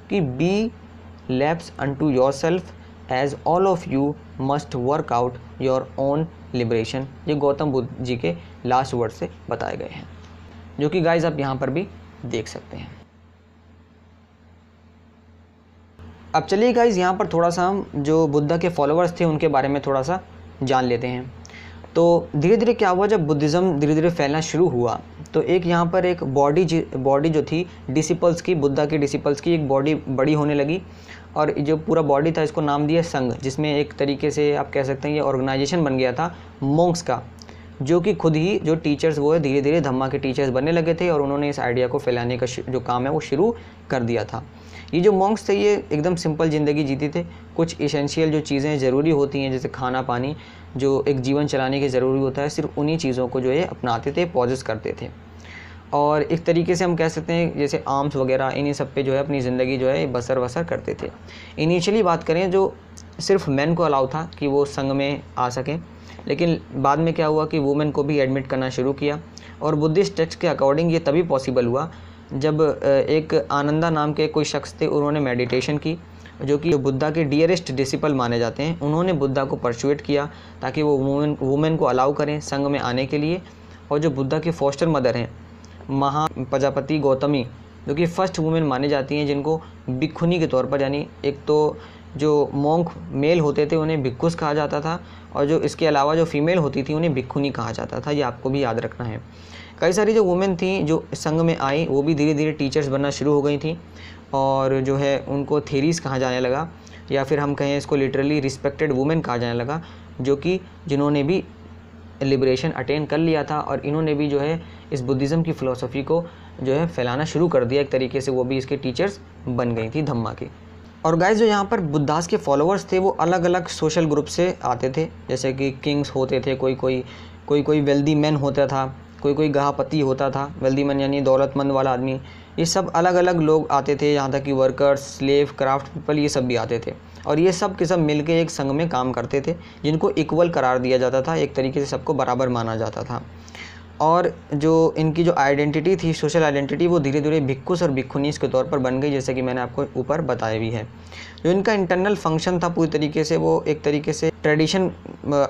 कि be lamps unto yourself as all of you must work out your own liberation ये गौतम बुद्ध जी के लास्ट वर्ड से बताए गए हैं जो कि गाइज आप यहाँ पर भी देख सकते हैं अब चलिए गाइज यहाँ पर थोड़ा सा हम जो बुद्धा के फॉलोअर्स थे उनके बारे में थोड़ा सा जान लेते हैं तो धीरे धीरे क्या हुआ जब बुद्धिज़्म धीरे धीरे फैलना शुरू हुआ तो एक यहाँ पर एक बॉडी बॉडी जो थी डिसिपल्स की बुद्धा के डिसिपल्स की एक बॉडी बड़ी होने लगी और जो पूरा बॉडी था इसको नाम दिया संघ जिसमें एक तरीके से आप कह सकते हैं ये ऑर्गेनाइजेशन बन गया था मोंग्स का जो कि खुद ही जो टीचर्स वो है धीरे धीरे धम्मा के टीचर्स बनने लगे थे और उन्होंने इस आइडिया को फैलाने का जो काम है वो शुरू कर दिया था ये जो मॉन्क्स थे ये एकदम सिंपल ज़िंदगी जीते थे कुछ इसेंशियल जो चीज़ें ज़रूरी होती हैं जैसे खाना पानी जो एक जीवन चलाने के ज़रूरी होता है सिर्फ उन्हीं चीज़ों को जो है अपनाते थे पॉजिस करते थे और इस तरीके से हम कह सकते हैं जैसे आर्म्स वगैरह इन्हीं सब पे जो है अपनी ज़िंदगी जो है बसर बसर करते थे इनिशियली बात करें जो सिर्फ मैन को अलाउ था कि वो संग में आ सकें लेकिन बाद में क्या हुआ कि वुमेन को भी एडमिट करना शुरू किया और बुद्धिस्ट टेक्स्ट के अकॉर्डिंग ये तभी पॉसिबल हुआ जब एक आनंदा नाम के कोई शख्स थे उन्होंने मेडिटेशन की जो कि बुद्धा के डियरेस्ट डिसिपल माने जाते हैं उन्होंने बुद्धा को परसुएट किया ताकि वो वुमेन वुमेन को अलाउ करें संग में आने के लिए और जो बुद्धा के फॉस्टर मदर हैं महा प्रजापति गौतमी जो कि फ़र्स्ट वुमेन माने जाती हैं जिनको भिक्खुनी के तौर पर यानी एक तो जो मोंक मेल होते थे उन्हें भिक्खुस कहा जाता था और जो इसके अलावा जो फीमेल होती थी उन्हें भिक्खुनी कहा जाता था ये आपको भी याद रखना है कई सारी जो वुमेन थी जो संघ में आई वो भी धीरे धीरे टीचर्स बनना शुरू हो गई थी और जो है उनको थेरीज कहा जाने लगा या फिर हम कहें इसको लिटरली रिस्पेक्टेड वुमेन कहा जाने लगा जो कि जिन्होंने भी लिब्रेशन अटेन कर लिया था और इन्होंने भी जो है इस बुद्धिज़्म की फ़िलासफ़ी को जो है फैलाना शुरू कर दिया एक तरीके से वो भी इसके टीचर्स बन गई थी धम्मा की और गाइस जो यहाँ पर बुद्धास के फॉलोअर्स थे वो अलग अलग सोशल ग्रुप से आते थे जैसे कि किंग्स होते थे कोई कोई कोई कोई वेल्दी मैन होता था कोई कोई गहापति होता था वेल्दी मैन यानी दौलतमंद वाला आदमी ये सब अलग अलग लोग आते थे यहाँ तक कि वर्कर्स स्लेव क्राफ्ट पीपल ये सब भी आते थे और ये सब के सब मिल एक संघ में काम करते थे जिनको इक्वल करार दिया जाता था एक तरीके से सबको बराबर माना जाता था और जो इनकी जो आइडेंटिटी थी सोशल आइडेंटिटी वो धीरे धीरे भिक्खुस और भिक्खुनीस के तौर पर बन गई जैसे कि मैंने आपको ऊपर बताया भी है जो इनका इंटरनल फंक्शन था पूरी तरीके से वो एक तरीके से ट्रेडिशन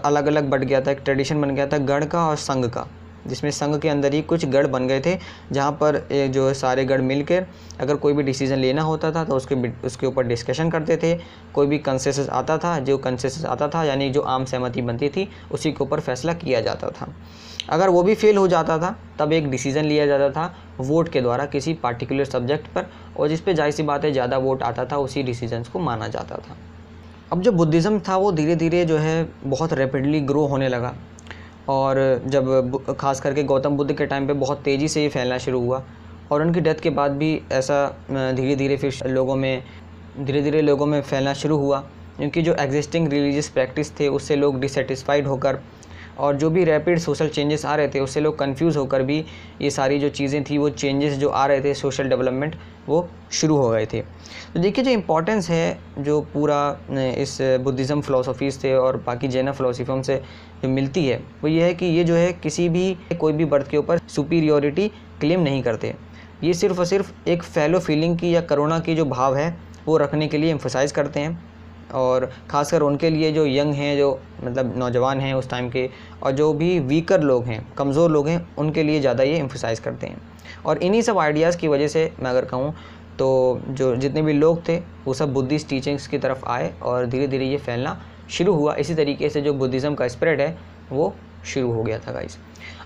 अलग अलग बढ़ गया था एक ट्रेडिशन बन गया था गढ़ का और संघ का जिसमें संघ के अंदर ही कुछ गढ़ बन गए थे जहाँ पर जो है सारे गढ़ मिलकर अगर कोई भी डिसीज़न लेना होता था तो उसके उसके ऊपर डिस्कशन करते थे कोई भी कंसेस आता था जो कंसेस आता था यानी जो आम सहमति बनती थी उसी के ऊपर फैसला किया जाता था अगर वो भी फेल हो जाता था तब एक डिसीज़न लिया जाता था वोट के द्वारा किसी पार्टिकुलर सब्जेक्ट पर और जिस पर जाहिर सी बात है ज़्यादा वोट आता था उसी डिसीजन को माना जाता था अब जो बुद्धिज़्म था वो धीरे धीरे जो है बहुत रैपिडली ग्रो होने लगा और जब ख़ास करके गौतम बुद्ध के टाइम पे बहुत तेज़ी से ये फैलना शुरू हुआ और उनकी डेथ के बाद भी ऐसा धीरे धीरे फिर लोगों में धीरे धीरे लोगों में फैलना शुरू हुआ क्योंकि जो एग्जिस्टिंग रिलीजियस प्रैक्टिस थे उससे लोग डिसटिस्फाइड होकर और जो भी रैपिड सोशल चेंजेस आ रहे थे उससे लोग कंफ्यूज होकर भी ये सारी जो चीज़ें थी वो चेंजेस जो आ रहे थे सोशल डेवलपमेंट वो शुरू हो गए थे तो देखिए जो इम्पोर्टेंस है जो पूरा इस बुद्धिज़्म फ़िलासफ़ीज़ थे और बाकी जैना फ़िलासफ़ियों से मिलती है वो ये है कि ये जो है किसी भी कोई भी बर्थ के ऊपर सुपीरियोरिटी क्लेम नहीं करते ये सिर्फ और सिर्फ एक फैलो फीलिंग की या करुणा की जो भाव है वो रखने के लिए एम्फोसाइज़ करते हैं और ख़ासकर उनके लिए जो यंग हैं जो मतलब नौजवान हैं उस टाइम के और जो भी वीकर लोग हैं कमज़ोर लोग हैं उनके लिए ज़्यादा ये एम्फोसाइज़ करते हैं और इन्हीं सब आइडियाज़ की वजह से मैं अगर कहूँ तो जो जितने भी लोग थे वो सब बुद्धिस्ट टीचिंग्स की तरफ आए और धीरे धीरे ये फैलना शुरू हुआ इसी तरीके से जो बुद्धिज़्म का स्प्रेड है वो शुरू हो गया था गाइस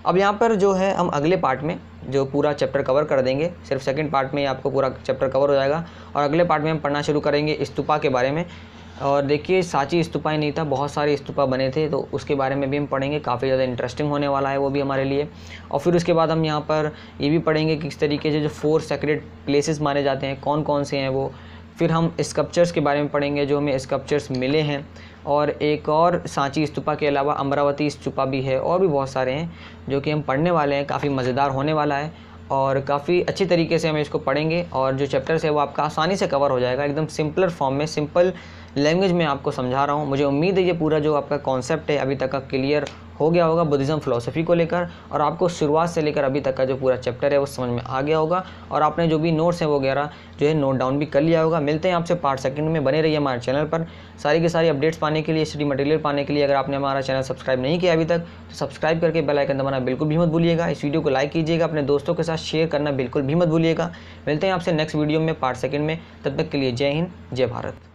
अब यहाँ पर जो है हम अगले पार्ट में जो पूरा चैप्टर कवर कर देंगे सिर्फ सेकंड पार्ट में ही आपको पूरा चैप्टर कवर हो जाएगा और अगले पार्ट में हम पढ़ना शुरू करेंगे स्तूपा के बारे में और देखिए साची स्तूपा ही नहीं था बहुत सारे स्तूपा बने थे तो उसके बारे में भी हम पढ़ेंगे काफ़ी ज़्यादा इंटरेस्टिंग होने वाला है वो भी हमारे लिए और फिर उसके बाद हम यहाँ पर ये भी पढ़ेंगे किस तरीके से जो फोर सेक्रेट प्लेसेस माने जाते हैं कौन कौन से हैं वो फिर हम स्कप्चर्स के बारे में पढ़ेंगे जो हमें स्कप्चर्स मिले हैं और एक और सांची स्तूपा के अलावा अमरावती स्तूपा भी है और भी बहुत सारे हैं जो कि हम पढ़ने वाले हैं काफ़ी मज़ेदार होने वाला है और काफ़ी अच्छी तरीके से हम इसको पढ़ेंगे और जो चैप्टर्स है वो आपका आसानी से कवर हो जाएगा एकदम सिंपलर फॉर्म में सिंपल लैंग्वेज में आपको समझा रहा हूँ मुझे उम्मीद है ये पूरा जो आपका कॉन्सेप्ट है अभी तक का क्लियर हो गया होगा बुद्धिज़्म फिलोसफी को लेकर और आपको शुरुआत से लेकर अभी तक का जो पूरा चैप्टर है वो समझ में आ गया होगा और आपने जो भी नोट्स हैं वगैरह जो है नोट डाउन भी कर लिया होगा मिलते हैं आपसे पार्ट सेकंड में बने रहिए हमारे चैनल पर सारी की सारी अपडेट्स पाने के लिए स्टडी मटेरियल पाने के लिए अगर आपने हमारा चैनल सब्सक्राइब नहीं किया अभी तक तो सब्सक्राइब करके बेलाइकन दबाना बिल्कुल भी मत भूलिएगा इस वीडियो को लाइक कीजिएगा अपने दोस्तों के साथ शेयर करना बिल्कुल भी मत भूलिएगा मिलते हैं आपसे नेक्स्ट वीडियो में पार्ट सेकेंड में तब तक के लिए जय हिंद जय भारत